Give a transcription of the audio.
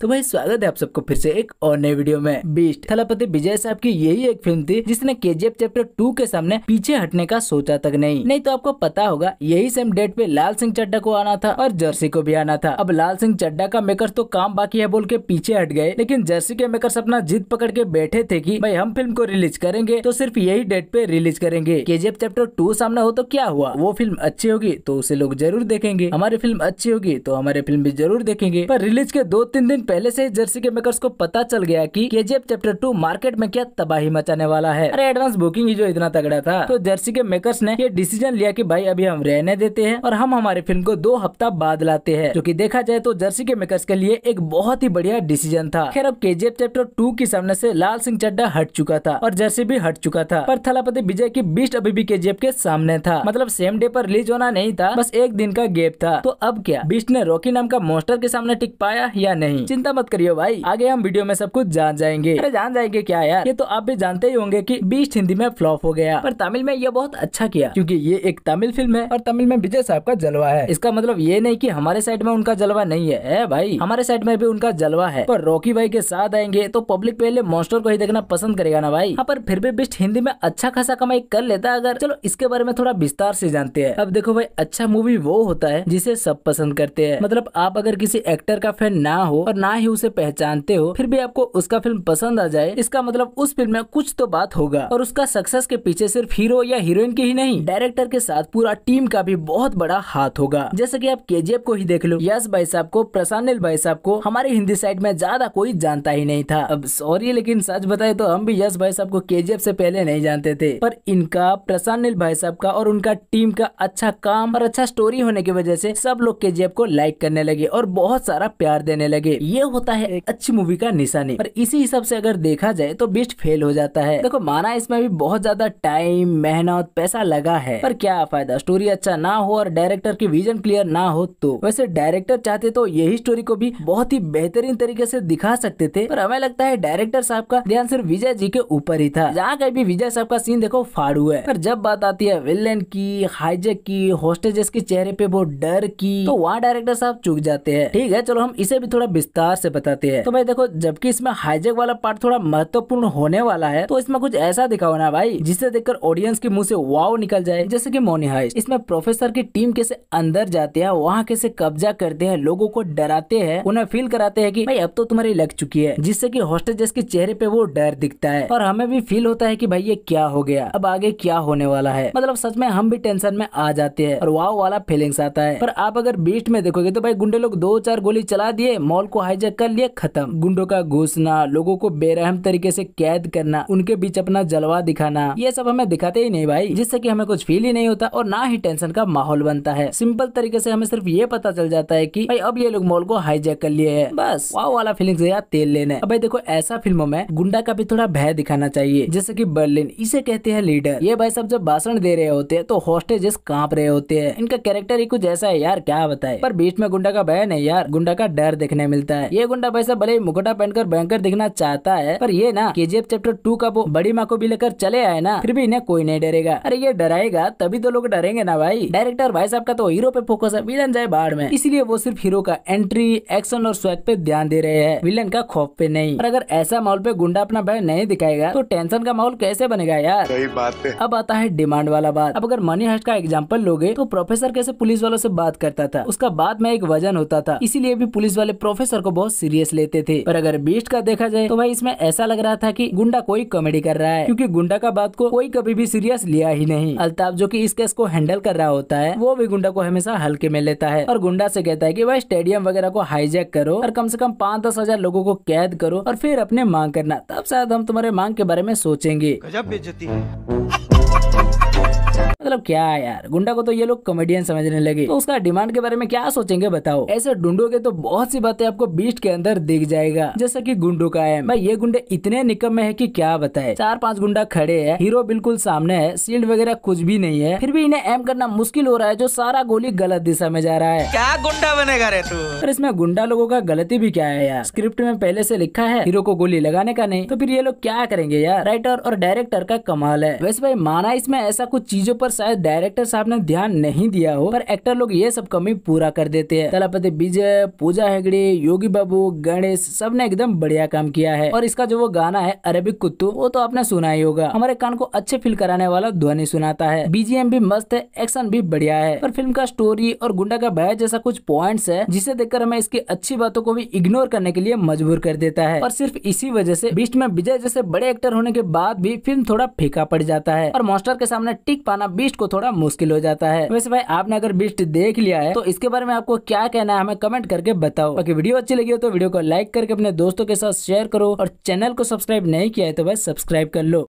तो भाई स्वागत है आप सबको फिर से एक और नए वीडियो में बीस्ट थलापति विजय साहब की यही एक फिल्म थी जिसने के चैप्टर टू के सामने पीछे हटने का सोचा तक नहीं नहीं तो आपको पता होगा यही सेम डेट पे लाल सिंह चड्डा को आना था और जर्सी को भी आना था अब लाल सिंह चड्डा का मेकर तो काम बाकी है बोल के पीछे हट गए लेकिन जर्सी के मेकर अपना जिद पकड़ के बैठे थे की भाई हम फिल्म को रिलीज करेंगे तो सिर्फ यही डेट पे रिलीज करेंगे के चैप्टर टू सामने हो तो क्या हुआ वो फिल्म अच्छी होगी तो उसे लोग जरूर देखेंगे हमारी फिल्म अच्छी होगी तो हमारे फिल्म भी जरूर देखेंगे पर रिलीज के दो तीन दिन पहले से ही जर्सी के मेकर्स को पता चल गया कि केजीएफ चैप्टर टू मार्केट में क्या तबाही मचाने वाला है अरे एडवांस बुकिंग ही जो इतना तगड़ा था तो जर्सी के मेकर्स ने ये डिसीजन लिया कि भाई अभी हम रहने देते हैं और हम हमारी फिल्म को दो हफ्ता बाद लाते हैं जो की देखा जाए तो जर्सी के मेकर्स के लिए एक बहुत ही बढ़िया डिसीजन था खैर अब के चैप्टर टू के सामने ऐसी लाल सिंह चड्डा हट चुका था और जर्सी भी हट चुका था पर थलापति विजय की बीस्ट अभी भी के के सामने था मतलब सेम डे पर रिलीज होना नहीं था बस एक दिन का गेप था तो अब क्या बीस्ट ने रॉकी नाम का मोस्टर के सामने टिक पाया या नहीं चिंता मत करियो भाई आगे हम वीडियो में सब कुछ जान जाएंगे अरे जान जाएंगे क्या यार ये तो आप भी जानते ही होंगे की बीस्ट हिंदी में फ्लॉप हो गया पर तमिल में ये बहुत अच्छा किया क्यूँकी ये एक तमिल फिल्म है और तमिल में विजय साहब का जलवा है इसका मतलब ये नहीं की हमारे साइड में उनका जलवा नहीं है, है भाई हमारे साइड में भी उनका जलवा है पर रॉकी भाई के साथ आएंगे तो पब्लिक पहले मोस्टर को ही देखना पसंद करेगा ना भाई हाँ, पर फिर भी बिस्ट हिंदी में अच्छा खासा कमाई कर लेता है अगर चलो इसके बारे में थोड़ा विस्तार से जानते हैं अब देखो भाई अच्छा मूवी वो होता है जिसे सब पसंद करते हैं मतलब आप अगर किसी एक्टर का फैन ना हो और ना ना ही उसे पहचानते हो फिर भी आपको उसका फिल्म पसंद आ जाए इसका मतलब उस फिल्म में कुछ तो बात होगा और उसका सक्सेस के पीछे सिर्फ हीरो या हीरोइन की ही नहीं डायरेक्टर के साथ पूरा टीम का भी बहुत बड़ा हाथ होगा जैसे की आप के को ही देख लो यश भाई साहब को प्रसानिल भाई साहब को हमारे हिंदी साइड में ज्यादा कोई जानता ही नहीं था अब सॉरी लेकिन सच बताए तो हम भी यश भाई साहब को के से पहले नहीं जानते थे पर इनका प्रसानिल भाई साहब का और उनका टीम का अच्छा काम और अच्छा स्टोरी होने की वजह से सब लोग के को लाइक करने लगे और बहुत सारा प्यार देने लगे ये ये होता है एक अच्छी मूवी का निशानी पर इसी हिसाब से अगर देखा जाए तो बेस्ट फेल हो जाता है देखो माना इसमें भी बहुत ज्यादा टाइम मेहनत पैसा लगा है पर क्या फायदा स्टोरी अच्छा ना हो और डायरेक्टर की विजन क्लियर ना हो तो वैसे डायरेक्टर चाहते तो यही स्टोरी को भी बहुत ही बेहतरीन तरीके से दिखा सकते थे पर हमें लगता है डायरेक्टर साहब का ध्यान सिर्फ विजय जी के ऊपर ही था जहाँ कहीं भी विजय साहब का सीन देखो फाड़ू है पर जब बात आती है विलेन की हाइजेक की होस्टेजेस के चेहरे पे वो डर की तो वहाँ डायरेक्टर साहब चुक जाते हैं ठीक है चलो हम इसे भी थोड़ा विस्तार विस्तार से बताते हैं तो भाई देखो जबकि इसमें हाईजेक वाला पार्ट थोड़ा महत्वपूर्ण होने वाला है तो इसमें कुछ ऐसा दिखाओ ना भाई जिसे देखकर ऑडियंस के मुंह से वाव निकल जाए जैसे की मोनी हाइस इसमें प्रोफेसर की टीम कैसे अंदर जाते हैं वहाँ कैसे कब्जा करते हैं लोगो को डराते हैं उन्हें फील कराते हैं की भाई अब तो तुम्हारी लग चुकी है जिससे की हॉस्टेजेस के चेहरे पे वो डर दिखता है और हमें भी फील होता है की भाई ये क्या हो गया अब आगे क्या होने वाला है मतलब सच में हम भी टेंशन में आ जाते हैं और वाव वाला फीलिंग्स आता है पर आप अगर बीच में देखोगे तो भाई गुंडे लोग दो चार गोली चला दिए मॉल को मुआवजा कर लिया खत्म गुंडों का घुसना लोगों को बेरहम तरीके से कैद करना उनके बीच अपना जलवा दिखाना ये सब हमें दिखाते ही नहीं भाई जिससे की हमें कुछ फील ही नहीं होता और ना ही टेंशन का माहौल बनता है सिंपल तरीके से हमें सिर्फ ये पता चल जाता है की भाई अब ये लोग मॉल को हाईजेक कर लिए है बस वाह वाला फीलिंग यार तेल लेने अब भाई देखो ऐसा फिल्मों में गुंडा का भी थोड़ा भय दिखाना चाहिए जैसे की बर्लिन इसे कहते हैं लीडर ये भाई सब जब भाषण दे रहे होते हैं तो हॉस्टेजेस कांप रहे होते हैं इनका कैरेक्टर ही कुछ ऐसा है यार क्या बताए पर बीच में गुंडा का भय नहीं यार गुंडा का डर देखने मिलता है है ये गुंडा पैसा भले ही मुकुटा पहनकर भयंकर दिखना चाहता है पर ये ना के चैप्टर टू का वो बड़ी माँ को भी लेकर चले आए ना फिर भी इन्हें कोई नहीं डरेगा अरे ये डराएगा तभी तो लोग डरेंगे ना भाई डायरेक्टर भाई साहब का तो हीरो पे फोकस है विलन जाए बाढ़ में इसलिए वो सिर्फ हीरो का एंट्री एक्शन और स्वैग पे ध्यान दे रहे हैं विलन का खौफ पे नहीं और अगर ऐसा माहौल पे गुंडा अपना भय नहीं दिखाएगा तो टेंशन का माहौल कैसे बनेगा यार सही बात है अब आता है डिमांड वाला बात अब अगर मनी हर्ट का एग्जाम्पल लोगे तो प्रोफेसर कैसे पुलिस वालों से बात करता था उसका बाद में एक वजन होता था इसीलिए भी पुलिस वाले प्रोफेसर को को बहुत सीरियस लेते थे पर अगर बीस्ट का देखा जाए तो भाई इसमें ऐसा लग रहा था की गुंडा कोई कॉमेडी कर रहा है क्यूँकी गुंडा का बात को कोई कभी भी सीरियस लिया ही नहीं अल्ताफ जो की इस केस को हैंडल कर रहा होता है वो भी गुंडा को हमेशा हल्के में लेता है और गुंडा से कहता है की भाई स्टेडियम वगैरह को हाईजेक करो और कम से कम पाँच दस हजार लोगों को कैद करो और फिर अपने मांग करना तब शायद हम तुम्हारे मांग के बारे में सोचेंगे गजब बेचती है मतलब क्या यार गुंडा को तो ये लोग कॉमेडियन समझने लगे तो उसका डिमांड के बारे में क्या सोचेंगे बताओ ऐसे के तो बहुत सी बातें आपको बीस्ट के अंदर दिख जाएगा जैसा की गुंडो का है भाई ये गुंडे इतने निकम में है की क्या बताए चार पांच गुंडा खड़े है हीरो बिल्कुल सामने है सील्ड वगैरह कुछ भी नहीं है फिर भी इन्हें एम करना मुश्किल हो रहा है जो सारा गोली गलत दिशा में जा रहा है क्या गुंडा बनेगा रे तू पर इसमें गुंडा लोगों का गलती भी क्या है यार स्क्रिप्ट में पहले से लिखा है हीरो को गोली लगाने का नहीं तो फिर ये लोग क्या करेंगे यार राइटर और डायरेक्टर का कमाल है वैसे भाई माना इसमें ऐसा कुछ चीजों पर शायद डायरेक्टर साहब ने ध्यान नहीं दिया हो पर एक्टर लोग ये सब कमी पूरा कर देते हैं तलापति विजय पूजा हेगड़े योगी बाबू गणेश सब ने एकदम बढ़िया काम किया है और इसका जो वो गाना है अरेबिक कुत्तू वो तो आपने सुना ही होगा हमारे कान को अच्छे फील कराने वाला ध्वनि सुनाता है बीजीएम भी मस्त है एक्शन भी बढ़िया है पर फिल्म का स्टोरी और गुंडा का भय जैसा कुछ पॉइंट है जिसे देखकर हमें इसकी अच्छी बातों को भी इग्नोर करने के लिए मजबूर कर देता है और सिर्फ इसी वजह से बीस्ट में विजय जैसे बड़े एक्टर होने के बाद भी फिल्म थोड़ा फीका पड़ जाता है और मॉस्टर के सामने टिक पाना बीस्ट बीस्ट को थोड़ा मुश्किल हो जाता है वैसे भाई आपने अगर बीस्ट देख लिया है तो इसके बारे में आपको क्या कहना है हमें कमेंट करके बताओ बाकी वीडियो अच्छी लगी हो तो वीडियो को लाइक करके अपने दोस्तों के साथ शेयर करो और चैनल को सब्सक्राइब नहीं किया है तो भाई सब्सक्राइब कर लो